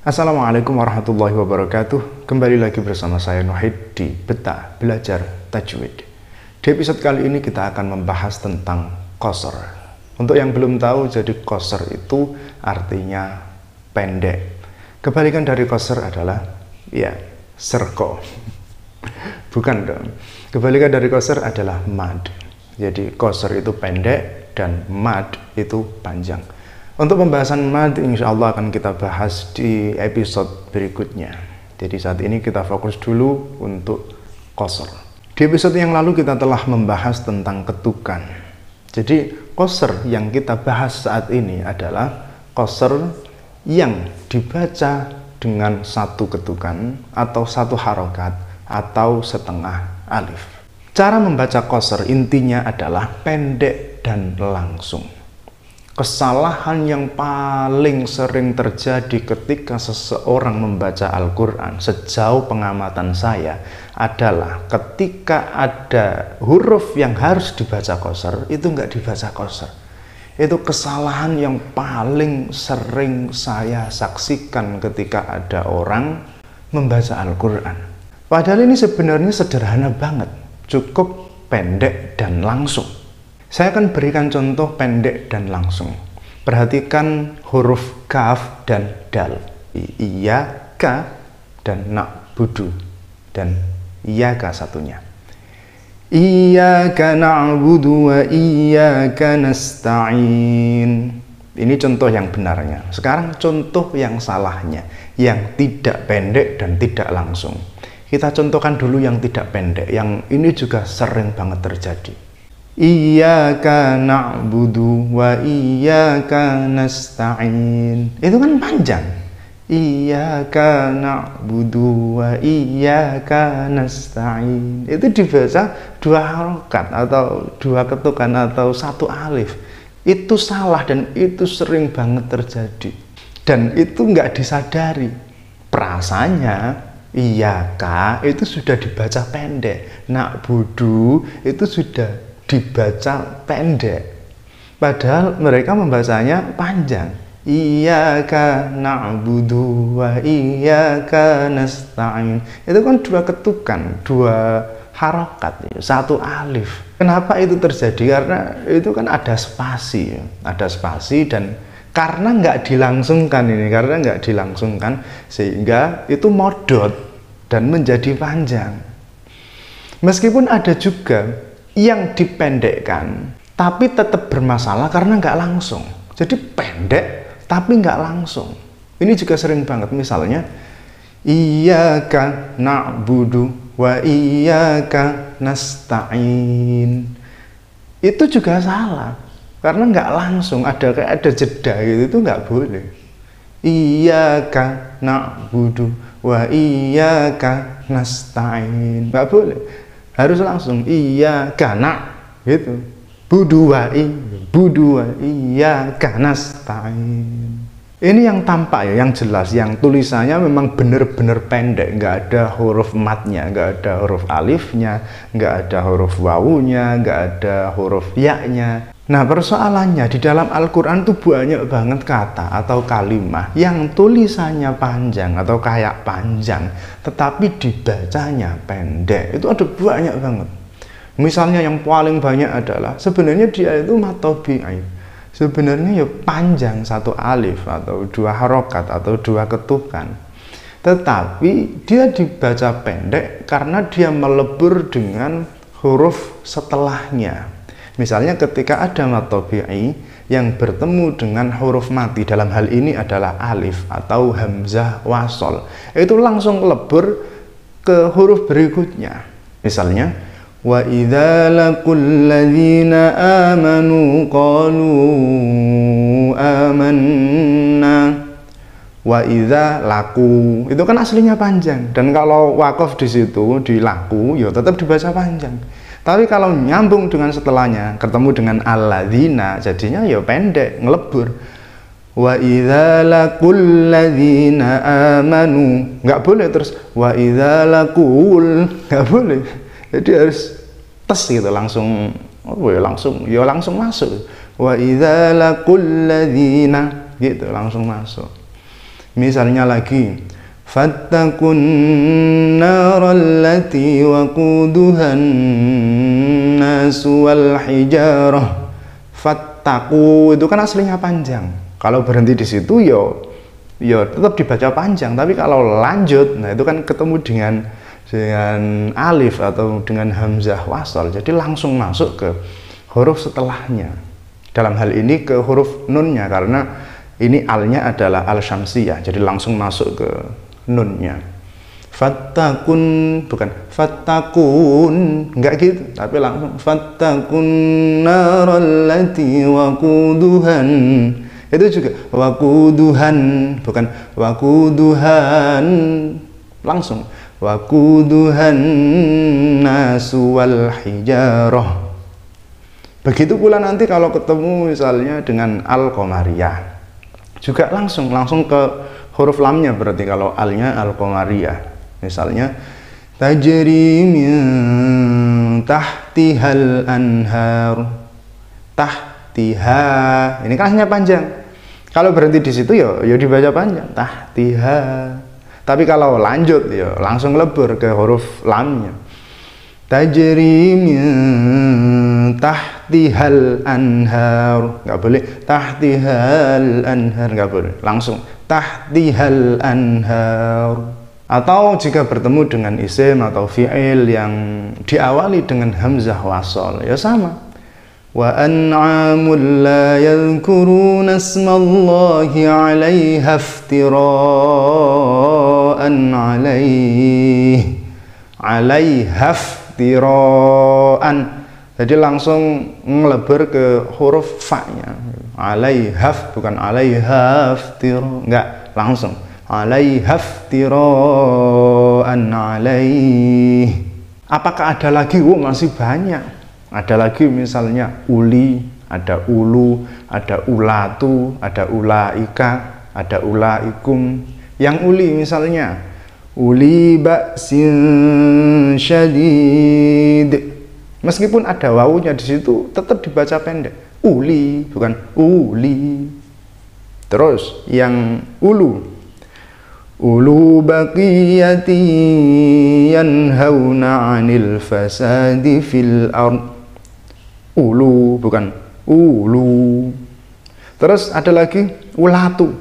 Assalamualaikum warahmatullahi wabarakatuh. Kembali lagi bersama saya Nuhid di Beta Belajar Tajwid. Di episode kali ini kita akan membahas tentang koser. Untuk yang belum tahu, jadi koser itu artinya pendek. Kebalikan dari koser adalah ya serko. Bukan dong. Kebalikan dari koser adalah mad. Jadi koser itu pendek dan mad itu panjang. Untuk pembahasan mad, insya Allah akan kita bahas di episode berikutnya. Jadi saat ini kita fokus dulu untuk kosor. Di episode yang lalu kita telah membahas tentang ketukan. Jadi kosor yang kita bahas saat ini adalah kosor yang dibaca dengan satu ketukan atau satu harokat atau setengah alif. Cara membaca koser intinya adalah pendek dan langsung kesalahan yang paling sering terjadi ketika seseorang membaca Al-Quran sejauh pengamatan saya adalah ketika ada huruf yang harus dibaca koser itu nggak dibaca koser itu kesalahan yang paling sering saya saksikan ketika ada orang membaca Al-Quran padahal ini sebenarnya sederhana banget cukup pendek dan langsung saya akan berikan contoh pendek dan langsung. Perhatikan huruf kaf dan dal. Iya ka dan nak budu dan iya ka satunya. Iya Iyaka na'budu wa ya, ka nasta'in. Ini contoh yang benarnya. Sekarang contoh yang salahnya, yang tidak pendek dan tidak langsung. Kita contohkan dulu yang tidak pendek, yang ini juga sering banget terjadi. Iyyaka na'budu wa iyyaka nasta'in. Itu kan panjang. Iyyaka na'budu wa iyyaka nasta'in. Itu dibaca dua harokat atau dua ketukan atau satu alif. Itu salah dan itu sering banget terjadi. Dan itu nggak disadari. Perasaannya Iyaka itu sudah dibaca pendek. Nak budu itu sudah dibaca pendek padahal mereka membacanya panjang Iyaka na'budu wa iyaka nasta'in itu kan dua ketukan dua harokat satu alif kenapa itu terjadi karena itu kan ada spasi ada spasi dan karena nggak dilangsungkan ini karena nggak dilangsungkan sehingga itu modot dan menjadi panjang meskipun ada juga yang dipendekkan tapi tetap bermasalah karena nggak langsung. Jadi pendek tapi nggak langsung. Ini juga sering banget misalnya Iyaka na'budu wa iyaka nasta'in Itu juga salah Karena nggak langsung, ada kayak ada jeda gitu, itu nggak boleh Iyaka na'budu wa iyaka nasta'in Nggak boleh harus langsung iya karena gitu buduai buduai iya ganas tain ini yang tampak ya yang jelas yang tulisannya memang benar-benar pendek nggak ada huruf matnya nggak ada huruf alifnya nggak ada huruf wawunya nggak ada huruf yaknya Nah persoalannya di dalam Al-Quran itu banyak banget kata atau kalimat yang tulisannya panjang atau kayak panjang tetapi dibacanya pendek itu ada banyak banget misalnya yang paling banyak adalah sebenarnya dia itu matobi sebenarnya ya panjang satu alif atau dua harokat atau dua ketukan tetapi dia dibaca pendek karena dia melebur dengan huruf setelahnya Misalnya ketika ada matobi'i yang bertemu dengan huruf mati dalam hal ini adalah alif atau hamzah wasol itu langsung lebur ke huruf berikutnya misalnya wa idza laqul ladzina amanu qalu amanna wa idza itu kan aslinya panjang dan kalau wakaf di situ di laku ya tetap dibaca panjang tapi kalau nyambung dengan setelahnya, ketemu dengan alladzina, jadinya ya pendek, ngelebur. Wa idza laqul ladzina amanu. Enggak boleh terus wa idza laqul. Enggak boleh. Jadi harus tes gitu langsung oh ya langsung ya langsung masuk. Wa idza laqul ladzina gitu langsung masuk. Misalnya lagi فاتقوا النار التي وقودها الناس والحجارة فاتقوا itu kan aslinya panjang kalau berhenti di situ yo ya, yo ya, tetap dibaca panjang tapi kalau lanjut nah itu kan ketemu dengan dengan alif atau dengan hamzah wasal jadi langsung masuk ke huruf setelahnya dalam hal ini ke huruf nunnya karena ini alnya adalah al syamsiyah jadi langsung masuk ke nunnya fattakun bukan fattakun enggak gitu tapi langsung fattakun narallati waquduhan itu juga waquduhan bukan waquduhan langsung waquduhan nasu wal hijarah begitu pula nanti kalau ketemu misalnya dengan al -Qomariyah. juga langsung langsung ke huruf lamnya berarti kalau alnya al misalnya tajri min tahtihal anhar tahtiha ini kan hanya panjang kalau berhenti di situ ya ya dibaca panjang tahtiha tapi kalau lanjut ya langsung lebur ke huruf lamnya tajri min tahtihal anhar nggak boleh tahtihal anhar nggak boleh langsung tahtihal anhar atau jika bertemu dengan isim atau fi'il yang diawali dengan hamzah wasol ya sama wa an'amul la yadhkurun asmallahi 'alaiha iftira'an 'alaihi 'alaiha iftira'an jadi langsung ngelebar ke huruf fa-nya alaihaf bukan alaihaf tiro enggak langsung tiro alaihaf an alaih apakah ada lagi oh masih banyak ada lagi misalnya uli ada ulu ada ulatu ada ulaika ada ulaikum yang uli misalnya uli ba'sin syadid Meskipun ada wawunya di situ, tetap dibaca pendek. Uli, bukan uli. Terus yang ulu. Ulu baqiyati yanhauna 'anil fasadi fil ard. Ulu bukan ulu. Terus ada lagi ulatu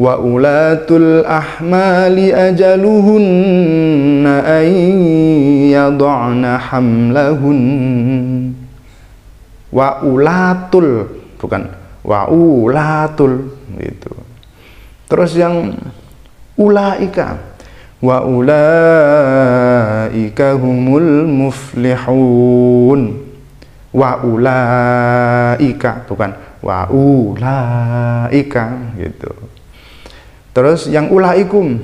wa ulatul ahmali ajaluhunna an yadu'na hamlahun wa ulatul bukan wa ulatul gitu terus yang ulaika wa ulaika humul muflihun wa ulaika bukan wa ulaika gitu Terus yang ulaikum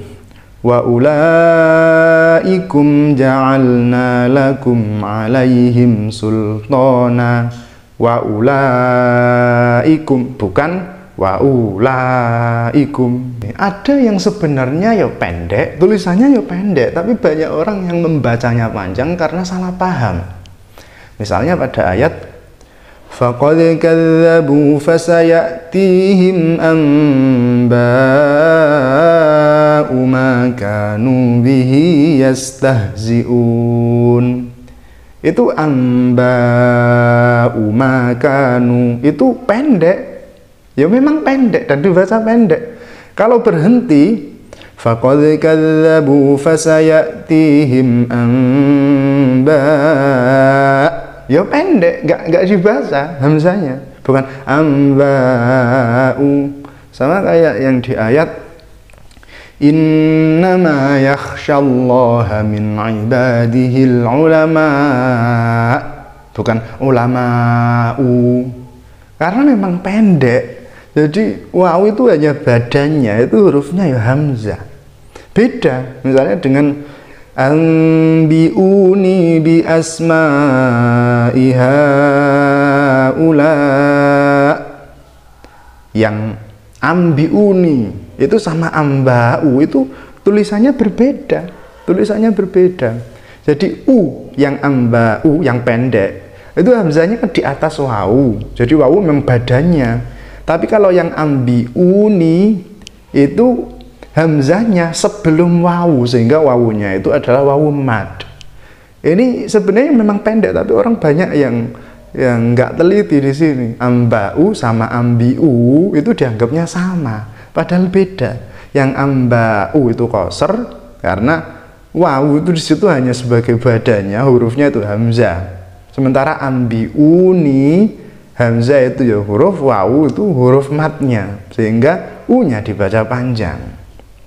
wa ulaikum ja'alna lakum alaihim sultana wa ulaikum bukan wa ulaikum ada yang sebenarnya ya pendek tulisannya ya pendek tapi banyak orang yang membacanya panjang karena salah paham misalnya pada ayat فقد كذبوا فسيأتيهم أنباء ما كانوا به يستهزئون itu amba umakanu itu pendek ya memang pendek dan dibaca pendek kalau berhenti فَقَدْ كَذَّبُوا فَسَيَأْتِيهِمْ أَنْبَاءُ ya pendek gak gak dibaca hamzanya bukan amba'u sama kayak yang di ayat innama yakhshallaha min ibadihi ulama bukan ulama'u karena memang pendek jadi waw itu hanya badannya itu hurufnya ya hamzah beda misalnya dengan bi asma'iha ula yang ambiuni itu sama ambau itu tulisannya berbeda tulisannya berbeda jadi u yang ambau yang pendek itu hamzahnya kan di atas wau jadi wau memang tapi kalau yang ambiuni itu hamzahnya sebelum wawu sehingga wawunya itu adalah wawu mad. Ini sebenarnya memang pendek tapi orang banyak yang yang nggak teliti di sini. Ambau sama ambiu itu dianggapnya sama, padahal beda. Yang ambau itu koser karena wawu itu di situ hanya sebagai badannya, hurufnya itu hamzah. Sementara ambiuni hamzah itu ya huruf wawu itu huruf matnya sehingga u-nya dibaca panjang.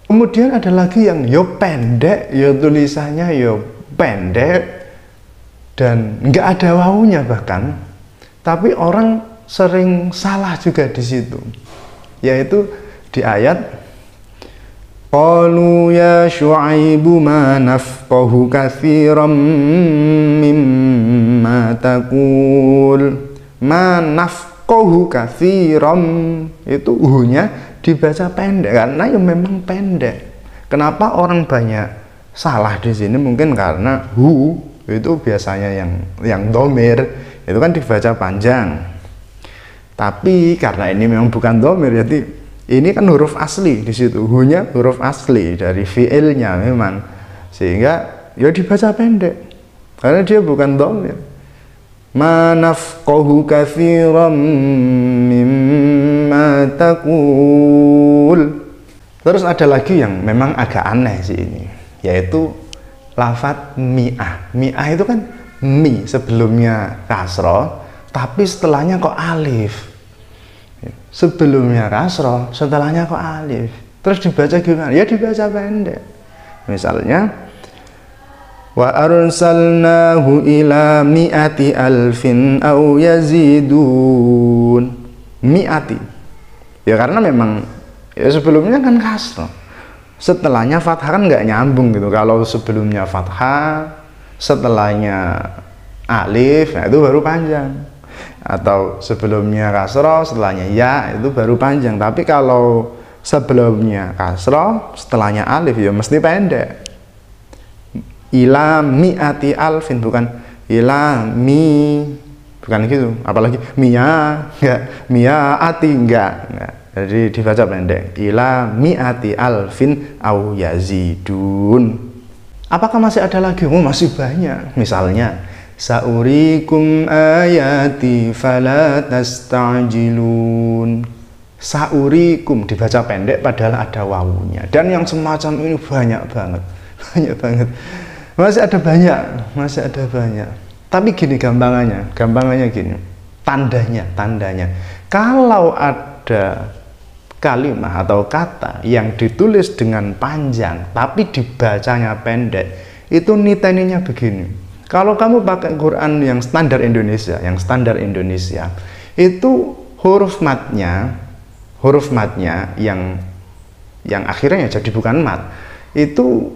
Kemudian ada lagi yang yo pendek, yo tulisannya yo pendek dan nggak ada wawunya bahkan. Tapi orang sering salah juga di situ. Yaitu di ayat Qalu ya Syuaibu ma nafqahu kathiran mimma taqul ma nafqahu kathiran itu uhunya dibaca pendek karena ya memang pendek kenapa orang banyak salah di sini mungkin karena hu itu biasanya yang yang domir itu kan dibaca panjang tapi karena ini memang bukan domir jadi ini kan huruf asli di situ hunya huruf asli dari fiilnya memang sehingga ya dibaca pendek karena dia bukan domir Manafkohu kathiran mim Matakul, Terus ada lagi yang memang agak aneh sih ini, yaitu lafat mi'ah. Mi'ah itu kan mi sebelumnya kasro, tapi setelahnya kok alif. Sebelumnya kasro, setelahnya kok alif. Terus dibaca gimana? Ya dibaca pendek. Misalnya, wa arsalnahu ila mi'ati alfin au yazidun. Mi'ati ya karena memang ya sebelumnya kan kasro setelahnya fathah kan nggak nyambung gitu kalau sebelumnya fathah setelahnya alif nah itu baru panjang atau sebelumnya kasro setelahnya ya itu baru panjang tapi kalau sebelumnya kasro setelahnya alif ya mesti pendek ila mi'ati alfin bukan ila mi bukan gitu apalagi mia enggak mia ati enggak, enggak jadi dibaca pendek. Ila mi'ati alfin au yazidun. Apakah masih ada lagi? Oh, masih banyak. Misalnya, Sa'urikum ayati fala tasta'jilun. Sa'urikum dibaca pendek padahal ada wawunya. Dan yang semacam ini banyak banget. Banyak banget. Masih ada banyak, masih ada banyak. Tapi gini gampangannya, gampangannya gini. Tandanya, tandanya. Kalau ada Kalimat atau kata yang ditulis dengan panjang tapi dibacanya pendek itu niteninya begini kalau kamu pakai Quran yang standar Indonesia yang standar Indonesia itu huruf matnya huruf matnya yang yang akhirnya jadi bukan mat itu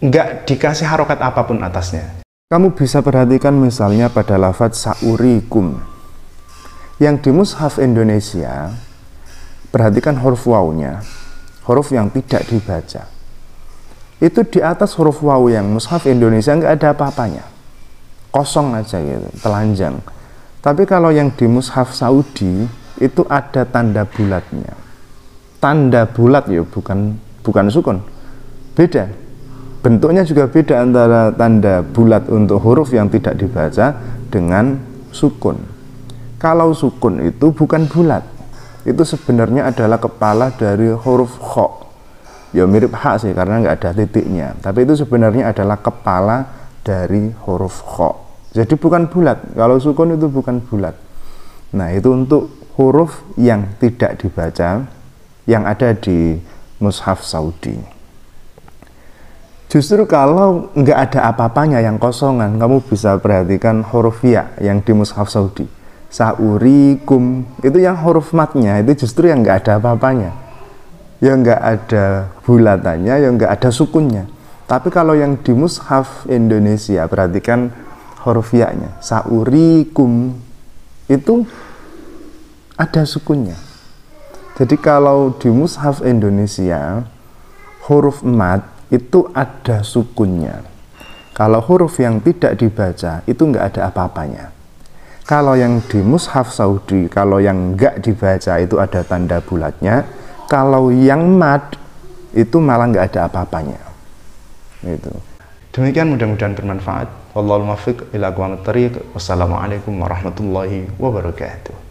nggak dikasih harokat apapun atasnya kamu bisa perhatikan misalnya pada lafadz sa'urikum yang di mushaf Indonesia Perhatikan huruf wau-nya, huruf yang tidak dibaca. Itu di atas huruf waw yang mushaf Indonesia nggak ada apa-apanya. Kosong aja gitu, telanjang. Tapi kalau yang di mushaf Saudi itu ada tanda bulatnya. Tanda bulat ya, bukan bukan sukun. Beda. Bentuknya juga beda antara tanda bulat untuk huruf yang tidak dibaca dengan sukun. Kalau sukun itu bukan bulat, itu sebenarnya adalah kepala dari huruf kho ya mirip h sih karena nggak ada titiknya tapi itu sebenarnya adalah kepala dari huruf kho jadi bukan bulat kalau sukun itu bukan bulat nah itu untuk huruf yang tidak dibaca yang ada di mushaf Saudi justru kalau nggak ada apa-apanya yang kosongan kamu bisa perhatikan huruf ya yang di mushaf Saudi saurikum itu yang huruf matnya itu justru yang nggak ada apa-apanya yang nggak ada bulatannya yang nggak ada sukunnya tapi kalau yang di mushaf Indonesia perhatikan huruf ya-nya saurikum itu ada sukunnya jadi kalau di mushaf Indonesia huruf mat itu ada sukunnya kalau huruf yang tidak dibaca itu nggak ada apa-apanya kalau yang di mushaf Saudi, kalau yang enggak dibaca itu ada tanda bulatnya. Kalau yang mad itu malah enggak ada apa-apanya. Itu. Demikian mudah-mudahan bermanfaat. Wallahul muwaffiq ila aqwamit thariq. Wassalamualaikum warahmatullahi wabarakatuh.